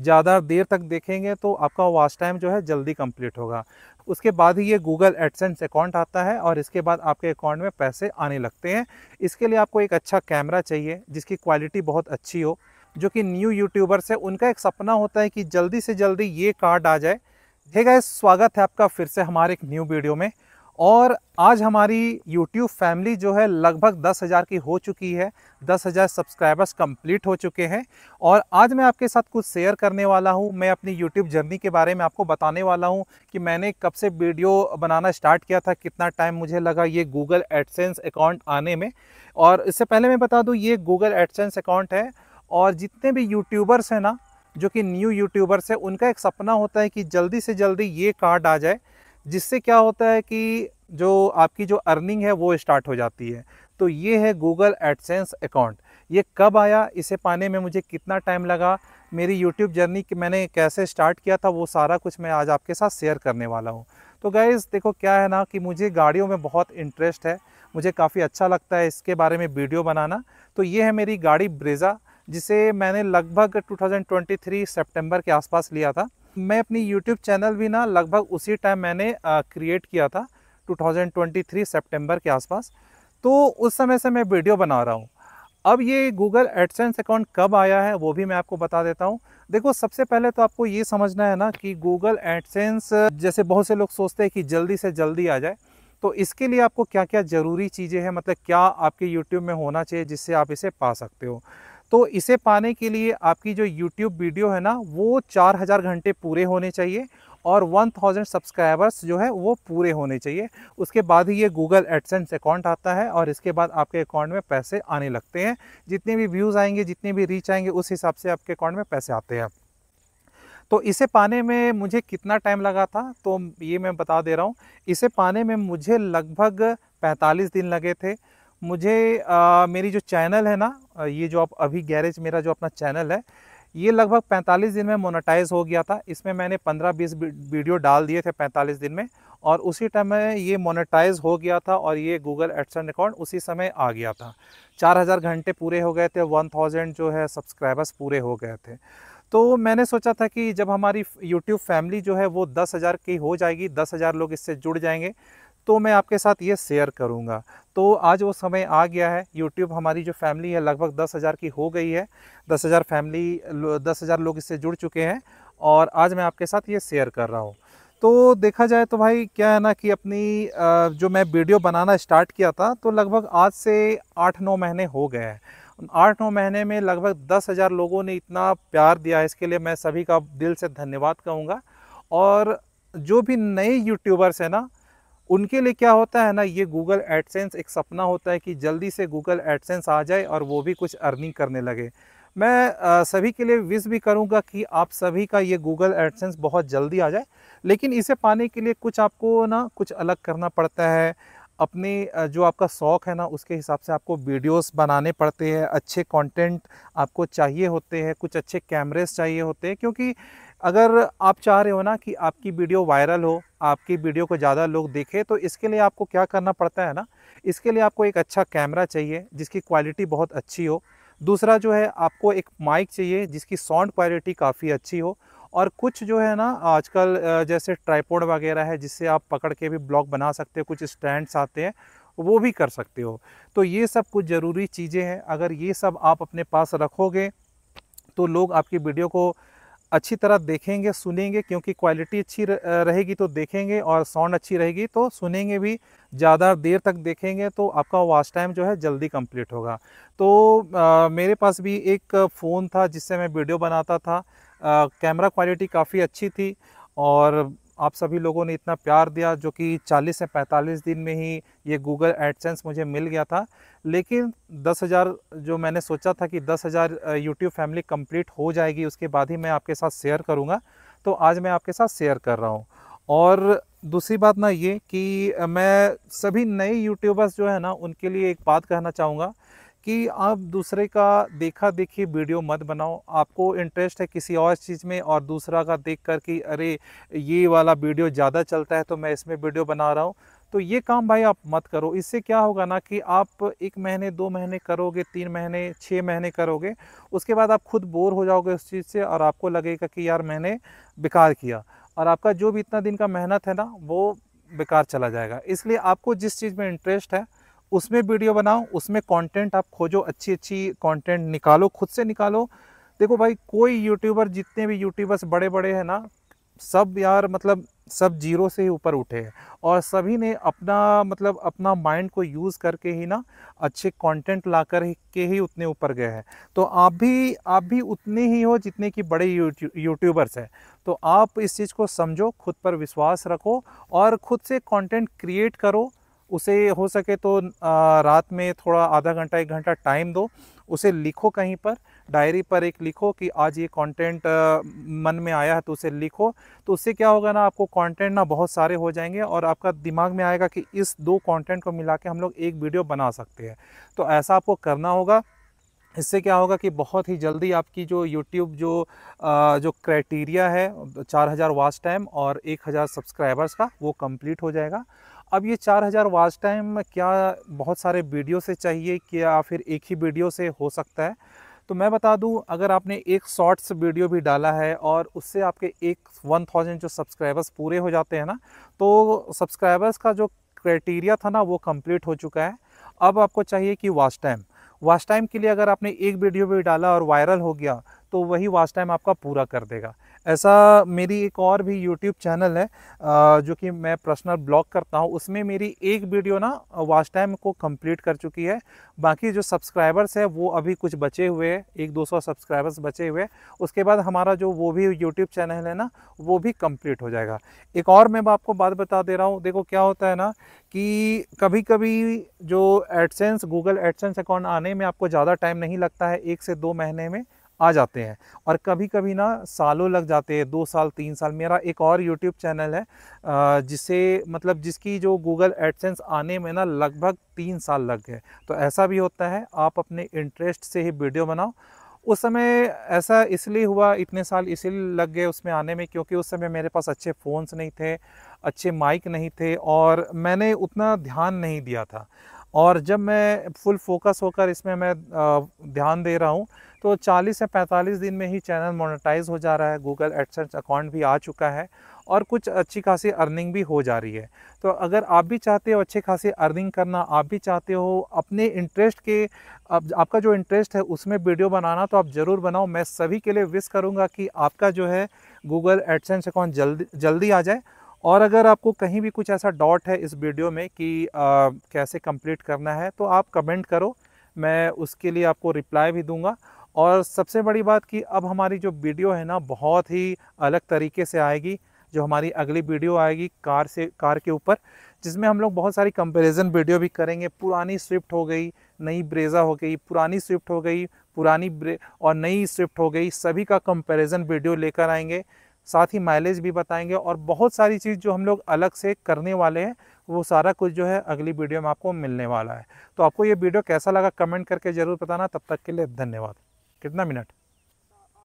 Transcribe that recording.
ज़्यादा देर तक देखेंगे तो आपका वॉच टाइम जो है जल्दी कंप्लीट होगा उसके बाद ही ये गूगल एडसेंस अकाउंट आता है और इसके बाद आपके अकाउंट में पैसे आने लगते हैं इसके लिए आपको एक अच्छा कैमरा चाहिए जिसकी क्वालिटी बहुत अच्छी हो जो कि न्यू यूट्यूबर्स है उनका एक सपना होता है कि जल्दी से जल्दी ये कार्ड आ जाए ठीक है स्वागत है आपका फिर से हमारे एक न्यू वीडियो में और आज हमारी YouTube फैमिली जो है लगभग दस हज़ार की हो चुकी है दस हज़ार सब्सक्राइबर्स कंप्लीट हो चुके हैं और आज मैं आपके साथ कुछ शेयर करने वाला हूं मैं अपनी YouTube जर्नी के बारे में आपको बताने वाला हूं कि मैंने कब से वीडियो बनाना स्टार्ट किया था कितना टाइम मुझे लगा ये गूगल एडसेंस अकाउंट आने में और इससे पहले मैं बता दूँ ये गूगल एडसेंस अकाउंट है और जितने भी यूट्यूबर्स हैं ना जो कि न्यू यूट्यूबर्स हैं उनका एक सपना होता है कि जल्दी से जल्दी ये कार्ड आ जाए जिससे क्या होता है कि जो आपकी जो अर्निंग है वो स्टार्ट हो जाती है तो ये है गूगल एडसेंस अकाउंट ये कब आया इसे पाने में मुझे कितना टाइम लगा मेरी यूट्यूब जर्नी कि मैंने कैसे स्टार्ट किया था वो सारा कुछ मैं आज आपके साथ शेयर करने वाला हूँ तो गैज़ देखो क्या है ना कि मुझे गाड़ियों में बहुत इंटरेस्ट है मुझे काफ़ी अच्छा लगता है इसके बारे में वीडियो बनाना तो ये है मेरी गाड़ी ब्रेज़ा जिसे मैंने लगभग 2023 सितंबर के आसपास लिया था मैं अपनी यूट्यूब चैनल भी ना लगभग उसी टाइम मैंने क्रिएट किया था 2023 सितंबर के आसपास तो उस समय से मैं वीडियो बना रहा हूँ अब ये गूगल एडसेंस अकाउंट कब आया है वो भी मैं आपको बता देता हूँ देखो सबसे पहले तो आपको ये समझना है ना कि गूगल एडसेंस जैसे बहुत से लोग सोचते हैं कि जल्दी से जल्दी आ जाए तो इसके लिए आपको क्या क्या ज़रूरी चीज़ें हैं मतलब क्या आपके यूट्यूब में होना चाहिए जिससे आप इसे पा सकते हो तो इसे पाने के लिए आपकी जो YouTube वीडियो है ना वो 4000 घंटे पूरे होने चाहिए और 1000 सब्सक्राइबर्स जो है वो पूरे होने चाहिए उसके बाद ही ये गूगल एडसेंस अकाउंट आता है और इसके बाद आपके अकाउंट में पैसे आने लगते हैं जितने भी व्यूज़ आएंगे जितने भी रीच आएंगे उस हिसाब से आपके अकाउंट में पैसे आते हैं तो इसे पाने में मुझे कितना टाइम लगा था तो ये मैं बता दे रहा हूँ इसे पाने में मुझे लगभग 45 दिन लगे थे मुझे आ, मेरी जो चैनल है ना ये जो आप अभी गैरेज मेरा जो अपना चैनल है ये लगभग 45 दिन में मोनेटाइज हो गया था इसमें मैंने 15-20 वीडियो डाल दिए थे 45 दिन में और उसी टाइम में ये मोनेटाइज हो गया था और ये गूगल एडसन रिकॉर्ड उसी समय आ गया था 4000 घंटे पूरे हो गए थे 1000 जो है सब्सक्राइबर्स पूरे हो गए थे तो मैंने सोचा था कि जब हमारी यूट्यूब फैमिली जो है वो दस हज़ार की हो जाएगी दस हज़ार लोग इससे जुड़ जाएंगे तो मैं आपके साथ ये शेयर करूँगा तो आज वो समय आ गया है यूट्यूब हमारी जो फैमिली है लगभग दस हज़ार की हो गई है दस हज़ार फैमिली दस हज़ार लोग इससे जुड़ चुके हैं और आज मैं आपके साथ ये शेयर कर रहा हूँ तो देखा जाए तो भाई क्या है ना कि अपनी जो मैं वीडियो बनाना स्टार्ट किया था तो लगभग आज से आठ नौ महीने हो गए हैं आठ नौ महीने में लगभग दस हज़ार लोगों ने इतना प्यार दिया है इसके लिए मैं सभी का दिल से धन्यवाद कहूँगा और जो भी नए यूट्यूबर्स हैं ना उनके लिए क्या होता है ना ये गूगल एडसेंस एक सपना होता है कि जल्दी से गूगल एडसेंस आ जाए और वो भी कुछ अर्निंग करने लगे मैं सभी के लिए विश भी करूंगा कि आप सभी का ये गूगल एडसेंस बहुत जल्दी आ जाए लेकिन इसे पाने के लिए कुछ आपको ना कुछ अलग करना पड़ता है अपने जो आपका शौक़ है ना उसके हिसाब से आपको वीडियोस बनाने पड़ते हैं अच्छे कंटेंट आपको चाहिए होते हैं कुछ अच्छे कैमरेज चाहिए होते हैं क्योंकि अगर आप चाह रहे हो ना कि आपकी वीडियो वायरल हो आपकी वीडियो को ज़्यादा लोग देखें तो इसके लिए आपको क्या करना पड़ता है ना इसके लिए आपको एक अच्छा कैमरा चाहिए जिसकी क्वालिटी बहुत अच्छी हो दूसरा जो है आपको एक माइक चाहिए जिसकी साउंड क्वालिटी काफ़ी अच्छी हो और कुछ जो है ना आजकल जैसे ट्राईपोड वगैरह है जिससे आप पकड़ के भी ब्लॉक बना सकते हो कुछ स्टैंड्स आते हैं वो भी कर सकते हो तो ये सब कुछ ज़रूरी चीज़ें हैं अगर ये सब आप अपने पास रखोगे तो लोग आपकी वीडियो को अच्छी तरह देखेंगे सुनेंगे क्योंकि क्वालिटी अच्छी रहेगी तो देखेंगे और साउंड अच्छी रहेगी तो सुनेंगे भी ज़्यादा देर तक देखेंगे तो आपका वॉच टाइम जो है जल्दी कंप्लीट होगा तो आ, मेरे पास भी एक फ़ोन था जिससे मैं वीडियो बनाता था कैमरा क्वालिटी काफ़ी अच्छी थी और आप सभी लोगों ने इतना प्यार दिया जो कि 40 से 45 दिन में ही ये गूगल एडसेंस मुझे मिल गया था लेकिन 10,000 जो मैंने सोचा था कि 10,000 यूट्यूब फैमिली कंप्लीट हो जाएगी उसके बाद ही मैं आपके साथ शेयर करूँगा तो आज मैं आपके साथ शेयर कर रहा हूँ और दूसरी बात ना ये कि मैं सभी नए यूट्यूबर्स जो है ना उनके लिए एक बात कहना चाहूँगा कि आप दूसरे का देखा देखी वीडियो मत बनाओ आपको इंटरेस्ट है किसी और चीज़ में और दूसरा का देख कर कि अरे ये वाला वीडियो ज़्यादा चलता है तो मैं इसमें वीडियो बना रहा हूँ तो ये काम भाई आप मत करो इससे क्या होगा ना कि आप एक महीने दो महीने करोगे तीन महीने छः महीने करोगे उसके बाद आप खुद बोर हो जाओगे उस चीज़ से और आपको लगेगा कि यार मैंने बेकार किया और आपका जो भी इतना दिन का मेहनत है ना वो बेकार चला जाएगा इसलिए आपको जिस चीज़ में इंटरेस्ट है उसमें वीडियो बनाओ उसमें कंटेंट आप खोजो अच्छी अच्छी कंटेंट निकालो खुद से निकालो देखो भाई कोई यूट्यूबर जितने भी यूट्यूबर्स बड़े बड़े हैं ना सब यार मतलब सब जीरो से ही ऊपर उठे हैं और सभी ने अपना मतलब अपना माइंड को यूज़ करके ही ना अच्छे कंटेंट ला कर के ही उतने ऊपर गए हैं तो आप भी आप भी उतने ही हो जितने कि बड़े यूट्यूबर्स हैं तो आप इस चीज़ को समझो खुद पर विश्वास रखो और ख़ुद से कंटेंट क्रिएट करो उसे हो सके तो रात में थोड़ा आधा घंटा एक घंटा टाइम दो उसे लिखो कहीं पर डायरी पर एक लिखो कि आज ये कंटेंट मन में आया है तो उसे लिखो तो उससे क्या होगा ना आपको कंटेंट ना बहुत सारे हो जाएंगे और आपका दिमाग में आएगा कि इस दो कंटेंट को मिला के हम लोग एक वीडियो बना सकते हैं तो ऐसा आपको करना होगा इससे क्या होगा कि बहुत ही जल्दी आपकी जो YouTube जो आ, जो क्राइटेरिया है 4000 वॉच टाइम और 1000 सब्सक्राइबर्स का वो कंप्लीट हो जाएगा अब ये 4000 हज़ार वाच टाइम क्या बहुत सारे वीडियो से चाहिए क्या फिर एक ही वीडियो से हो सकता है तो मैं बता दूं अगर आपने एक शॉर्ट्स वीडियो भी डाला है और उससे आपके एक 1000 जो सब्सक्राइबर्स पूरे हो जाते हैं ना तो सब्सक्राइबर्स का जो क्राइटेरिया था ना वो कंप्लीट हो चुका है अब आपको चाहिए कि वाच टाइम वाच टाइम के लिए अगर आपने एक वीडियो भी डाला और वायरल हो गया तो वही वाच टाइम आपका पूरा कर देगा ऐसा मेरी एक और भी यूट्यूब चैनल है जो कि मैं पर्सनल ब्लॉग करता हूँ उसमें मेरी एक वीडियो ना वाच टाइम को कंप्लीट कर चुकी है बाकी जो सब्सक्राइबर्स है वो अभी कुछ बचे हुए हैं एक दो सौ सब्सक्राइबर्स बचे हुए उसके बाद हमारा जो वो भी यूट्यूब चैनल है ना वो भी कंप्लीट हो जाएगा एक और मैं आपको बात बता दे रहा हूँ देखो क्या होता है ना कि कभी कभी जो एडसेंस गूगल एडसेंस अकाउंट आने में आपको ज़्यादा टाइम नहीं लगता है एक से दो महीने में आ जाते हैं और कभी कभी ना सालों लग जाते हैं दो साल तीन साल मेरा एक और यूट्यूब चैनल है जिसे मतलब जिसकी जो गूगल एडसेंस आने में ना लगभग तीन साल लग गए तो ऐसा भी होता है आप अपने इंटरेस्ट से ही वीडियो बनाओ उस समय ऐसा इसलिए हुआ इतने साल इसलिए लग गए उसमें आने में क्योंकि उस समय मेरे पास अच्छे फ़ोन्स नहीं थे अच्छे माइक नहीं थे और मैंने उतना ध्यान नहीं दिया था और जब मैं फुल फोकस होकर इसमें मैं ध्यान दे रहा हूँ तो 40 से 45 दिन में ही चैनल मोनेटाइज हो जा रहा है गूगल एडसेंस अकाउंट भी आ चुका है और कुछ अच्छी खासी अर्निंग भी हो जा रही है तो अगर आप भी चाहते हो अच्छी खासी अर्निंग करना आप भी चाहते हो अपने इंटरेस्ट के आप, आपका जो इंटरेस्ट है उसमें वीडियो बनाना तो आप ज़रूर बनाओ मैं सभी के लिए विश करूँगा कि आपका जो है गूगल एडसेंस अकाउंट जल्दी जल्दी आ जाए और अगर आपको कहीं भी कुछ ऐसा डॉट है इस वीडियो में कि आ, कैसे कंप्लीट करना है तो आप कमेंट करो मैं उसके लिए आपको रिप्लाई भी दूंगा और सबसे बड़ी बात कि अब हमारी जो वीडियो है ना बहुत ही अलग तरीके से आएगी जो हमारी अगली वीडियो आएगी कार से कार के ऊपर जिसमें हम लोग बहुत सारी कंपैरिजन वीडियो भी करेंगे पुरानी स्विफ्ट हो गई नई ब्रेज़ा हो गई पुरानी स्विफ्ट हो गई पुरानी और नई स्विफ्ट हो गई सभी का कंपैरिजन वीडियो लेकर आएंगे साथ ही माइलेज भी बताएंगे और बहुत सारी चीज़ जो हम लोग अलग से करने वाले हैं वो सारा कुछ जो है अगली वीडियो में आपको मिलने वाला है तो आपको ये वीडियो कैसा लगा कमेंट करके ज़रूर बताना तब तक के लिए धन्यवाद कितना मिनट